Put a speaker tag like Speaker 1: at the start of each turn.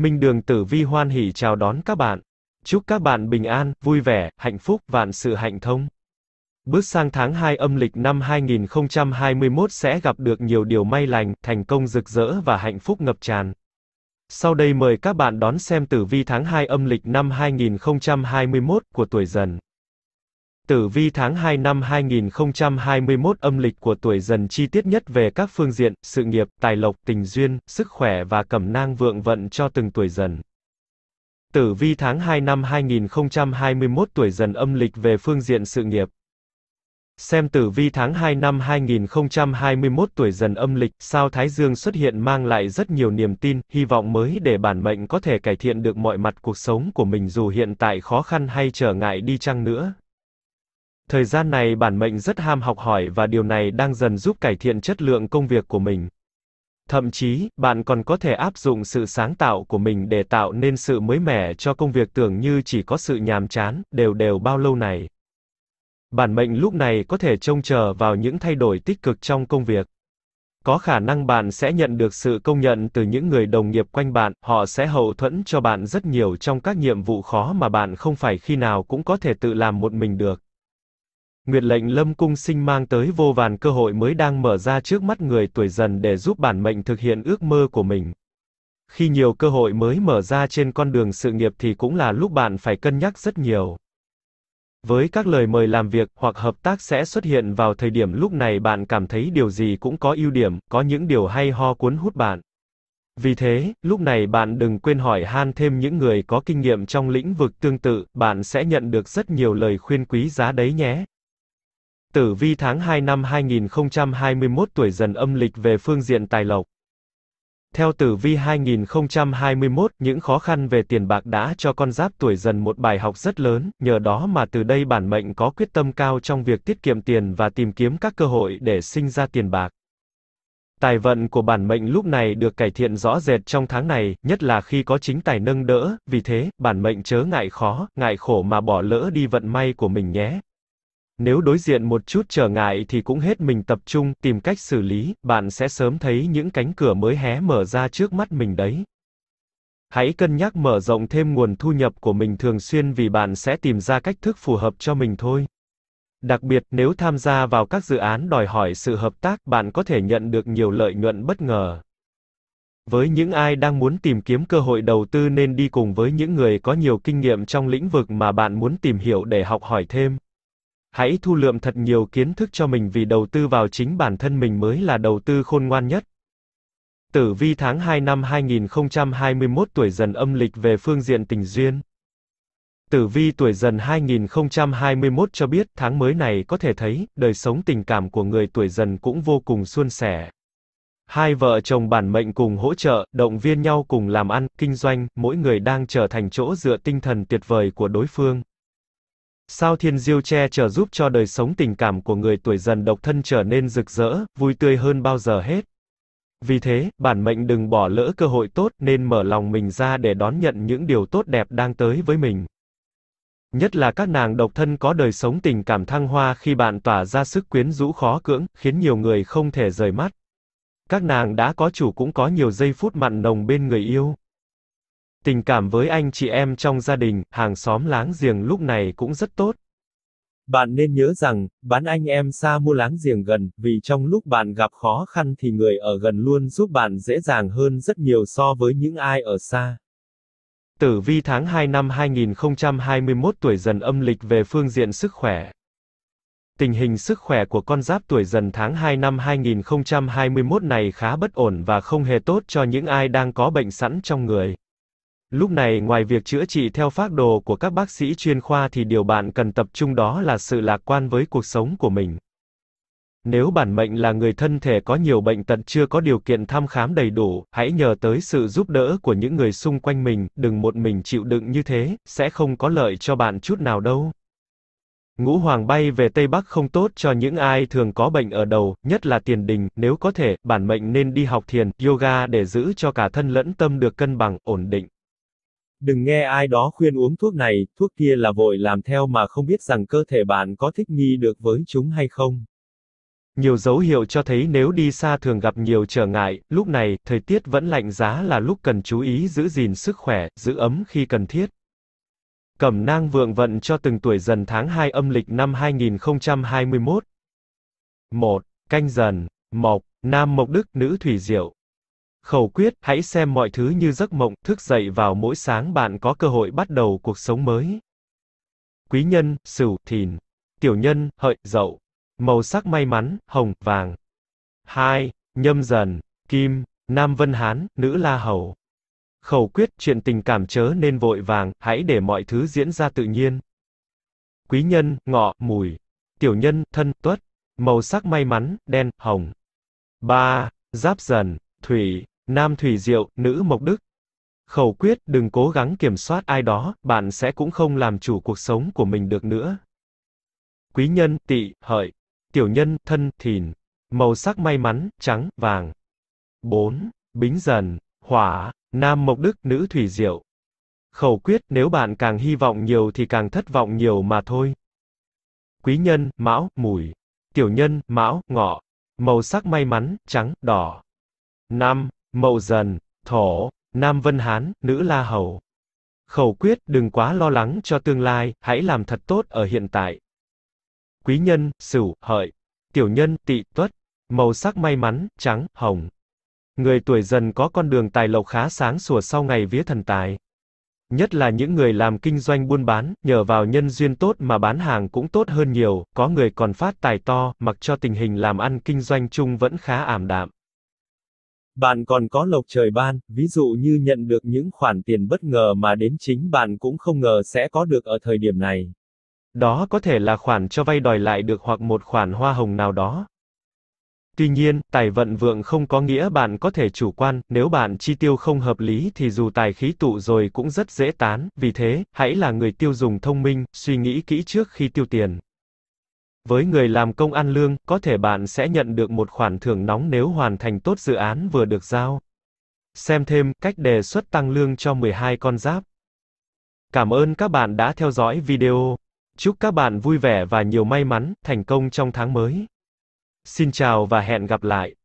Speaker 1: Minh Đường Tử Vi hoan hỉ chào đón các bạn. Chúc các bạn bình an, vui vẻ, hạnh phúc, vạn sự hạnh thông. Bước sang tháng 2 âm lịch năm 2021 sẽ gặp được nhiều điều may lành, thành công rực rỡ và hạnh phúc ngập tràn. Sau đây mời các bạn đón xem tử vi tháng 2 âm lịch năm 2021 của tuổi dần. Tử vi tháng 2 năm 2021 âm lịch của tuổi dần chi tiết nhất về các phương diện, sự nghiệp, tài lộc, tình duyên, sức khỏe và cẩm nang vượng vận cho từng tuổi dần. Tử vi tháng 2 năm 2021 tuổi dần âm lịch về phương diện sự nghiệp. Xem tử vi tháng 2 năm 2021 tuổi dần âm lịch, sao Thái Dương xuất hiện mang lại rất nhiều niềm tin, hy vọng mới để bản mệnh có thể cải thiện được mọi mặt cuộc sống của mình dù hiện tại khó khăn hay trở ngại đi chăng nữa. Thời gian này bản mệnh rất ham học hỏi và điều này đang dần giúp cải thiện chất lượng công việc của mình. Thậm chí, bạn còn có thể áp dụng sự sáng tạo của mình để tạo nên sự mới mẻ cho công việc tưởng như chỉ có sự nhàm chán, đều đều bao lâu này. Bản mệnh lúc này có thể trông chờ vào những thay đổi tích cực trong công việc. Có khả năng bạn sẽ nhận được sự công nhận từ những người đồng nghiệp quanh bạn, họ sẽ hậu thuẫn cho bạn rất nhiều trong các nhiệm vụ khó mà bạn không phải khi nào cũng có thể tự làm một mình được. Nguyệt lệnh lâm cung sinh mang tới vô vàn cơ hội mới đang mở ra trước mắt người tuổi dần để giúp bản mệnh thực hiện ước mơ của mình. Khi nhiều cơ hội mới mở ra trên con đường sự nghiệp thì cũng là lúc bạn phải cân nhắc rất nhiều. Với các lời mời làm việc hoặc hợp tác sẽ xuất hiện vào thời điểm lúc này bạn cảm thấy điều gì cũng có ưu điểm, có những điều hay ho cuốn hút bạn. Vì thế, lúc này bạn đừng quên hỏi han thêm những người có kinh nghiệm trong lĩnh vực tương tự, bạn sẽ nhận được rất nhiều lời khuyên quý giá đấy nhé. Tử vi tháng 2 năm 2021 tuổi dần âm lịch về phương diện tài lộc. Theo tử vi 2021, những khó khăn về tiền bạc đã cho con giáp tuổi dần một bài học rất lớn, nhờ đó mà từ đây bản mệnh có quyết tâm cao trong việc tiết kiệm tiền và tìm kiếm các cơ hội để sinh ra tiền bạc. Tài vận của bản mệnh lúc này được cải thiện rõ rệt trong tháng này, nhất là khi có chính tài nâng đỡ, vì thế, bản mệnh chớ ngại khó, ngại khổ mà bỏ lỡ đi vận may của mình nhé. Nếu đối diện một chút trở ngại thì cũng hết mình tập trung, tìm cách xử lý, bạn sẽ sớm thấy những cánh cửa mới hé mở ra trước mắt mình đấy. Hãy cân nhắc mở rộng thêm nguồn thu nhập của mình thường xuyên vì bạn sẽ tìm ra cách thức phù hợp cho mình thôi. Đặc biệt, nếu tham gia vào các dự án đòi hỏi sự hợp tác, bạn có thể nhận được nhiều lợi nhuận bất ngờ. Với những ai đang muốn tìm kiếm cơ hội đầu tư nên đi cùng với những người có nhiều kinh nghiệm trong lĩnh vực mà bạn muốn tìm hiểu để học hỏi thêm. Hãy thu lượm thật nhiều kiến thức cho mình vì đầu tư vào chính bản thân mình mới là đầu tư khôn ngoan nhất. Tử vi tháng 2 năm 2021 tuổi dần âm lịch về phương diện tình duyên. Tử vi tuổi dần 2021 cho biết tháng mới này có thể thấy, đời sống tình cảm của người tuổi dần cũng vô cùng suôn sẻ. Hai vợ chồng bản mệnh cùng hỗ trợ, động viên nhau cùng làm ăn, kinh doanh, mỗi người đang trở thành chỗ dựa tinh thần tuyệt vời của đối phương. Sao thiên diêu Tre chở giúp cho đời sống tình cảm của người tuổi dần độc thân trở nên rực rỡ, vui tươi hơn bao giờ hết. Vì thế, bản mệnh đừng bỏ lỡ cơ hội tốt nên mở lòng mình ra để đón nhận những điều tốt đẹp đang tới với mình. Nhất là các nàng độc thân có đời sống tình cảm thăng hoa khi bạn tỏa ra sức quyến rũ khó cưỡng, khiến nhiều người không thể rời mắt. Các nàng đã có chủ cũng có nhiều giây phút mặn nồng bên người yêu. Tình cảm với anh chị em trong gia đình, hàng xóm láng giềng lúc này cũng rất tốt. Bạn nên nhớ rằng, bán anh em xa mua láng giềng gần, vì trong lúc bạn gặp khó khăn thì người ở gần luôn giúp bạn dễ dàng hơn rất nhiều so với những ai ở xa. Tử vi tháng 2 năm 2021 tuổi dần âm lịch về phương diện sức khỏe. Tình hình sức khỏe của con giáp tuổi dần tháng 2 năm 2021 này khá bất ổn và không hề tốt cho những ai đang có bệnh sẵn trong người. Lúc này ngoài việc chữa trị theo phác đồ của các bác sĩ chuyên khoa thì điều bạn cần tập trung đó là sự lạc quan với cuộc sống của mình. Nếu bản mệnh là người thân thể có nhiều bệnh tật chưa có điều kiện thăm khám đầy đủ, hãy nhờ tới sự giúp đỡ của những người xung quanh mình, đừng một mình chịu đựng như thế, sẽ không có lợi cho bạn chút nào đâu. Ngũ hoàng bay về Tây Bắc không tốt cho những ai thường có bệnh ở đầu, nhất là tiền đình, nếu có thể, bản mệnh nên đi học thiền, yoga để giữ cho cả thân lẫn tâm được cân bằng, ổn định. Đừng nghe ai đó khuyên uống thuốc này, thuốc kia là vội làm theo mà không biết rằng cơ thể bạn có thích nghi được với chúng hay không. Nhiều dấu hiệu cho thấy nếu đi xa thường gặp nhiều trở ngại, lúc này, thời tiết vẫn lạnh giá là lúc cần chú ý giữ gìn sức khỏe, giữ ấm khi cần thiết. Cẩm nang vượng vận cho từng tuổi dần tháng 2 âm lịch năm 2021. 1. Canh dần, Mộc, Nam Mộc Đức, Nữ Thủy Diệu. Khẩu quyết, hãy xem mọi thứ như giấc mộng, thức dậy vào mỗi sáng bạn có cơ hội bắt đầu cuộc sống mới. Quý nhân, Sửu, Thìn. Tiểu nhân, Hợi, Dậu. Màu sắc may mắn, hồng, vàng. hai Nhâm dần, Kim, Nam Vân Hán, Nữ La Hầu. Khẩu quyết, chuyện tình cảm chớ nên vội vàng, hãy để mọi thứ diễn ra tự nhiên. Quý nhân, Ngọ, Mùi. Tiểu nhân, Thân, Tuất. Màu sắc may mắn, đen, hồng. ba Giáp dần, Thủy, Nam thủy diệu, nữ mộc đức. Khẩu quyết, đừng cố gắng kiểm soát ai đó, bạn sẽ cũng không làm chủ cuộc sống của mình được nữa. Quý nhân, tỵ, hợi. Tiểu nhân, thân, thìn. Màu sắc may mắn, trắng, vàng. 4. Bính dần, hỏa, nam mộc đức, nữ thủy diệu. Khẩu quyết, nếu bạn càng hy vọng nhiều thì càng thất vọng nhiều mà thôi. Quý nhân, mão, mùi. Tiểu nhân, mão, ngọ. Màu sắc may mắn, trắng, đỏ. 5. Mậu Dần, Thổ, Nam Vân Hán, Nữ La Hầu. Khẩu quyết, đừng quá lo lắng cho tương lai, hãy làm thật tốt ở hiện tại. Quý nhân, Sửu, Hợi. Tiểu nhân, Tị, Tuất. Màu sắc may mắn, trắng, hồng. Người tuổi dần có con đường tài lộc khá sáng sủa sau ngày vía thần tài. Nhất là những người làm kinh doanh buôn bán, nhờ vào nhân duyên tốt mà bán hàng cũng tốt hơn nhiều, có người còn phát tài to, mặc cho tình hình làm ăn kinh doanh chung vẫn khá ảm đạm. Bạn còn có lộc trời ban, ví dụ như nhận được những khoản tiền bất ngờ mà đến chính bạn cũng không ngờ sẽ có được ở thời điểm này. Đó có thể là khoản cho vay đòi lại được hoặc một khoản hoa hồng nào đó. Tuy nhiên, tài vận vượng không có nghĩa bạn có thể chủ quan, nếu bạn chi tiêu không hợp lý thì dù tài khí tụ rồi cũng rất dễ tán, vì thế, hãy là người tiêu dùng thông minh, suy nghĩ kỹ trước khi tiêu tiền. Với người làm công ăn lương, có thể bạn sẽ nhận được một khoản thưởng nóng nếu hoàn thành tốt dự án vừa được giao. Xem thêm cách đề xuất tăng lương cho 12 con giáp. Cảm ơn các bạn đã theo dõi video. Chúc các bạn vui vẻ và nhiều may mắn, thành công trong tháng mới. Xin chào và hẹn gặp lại.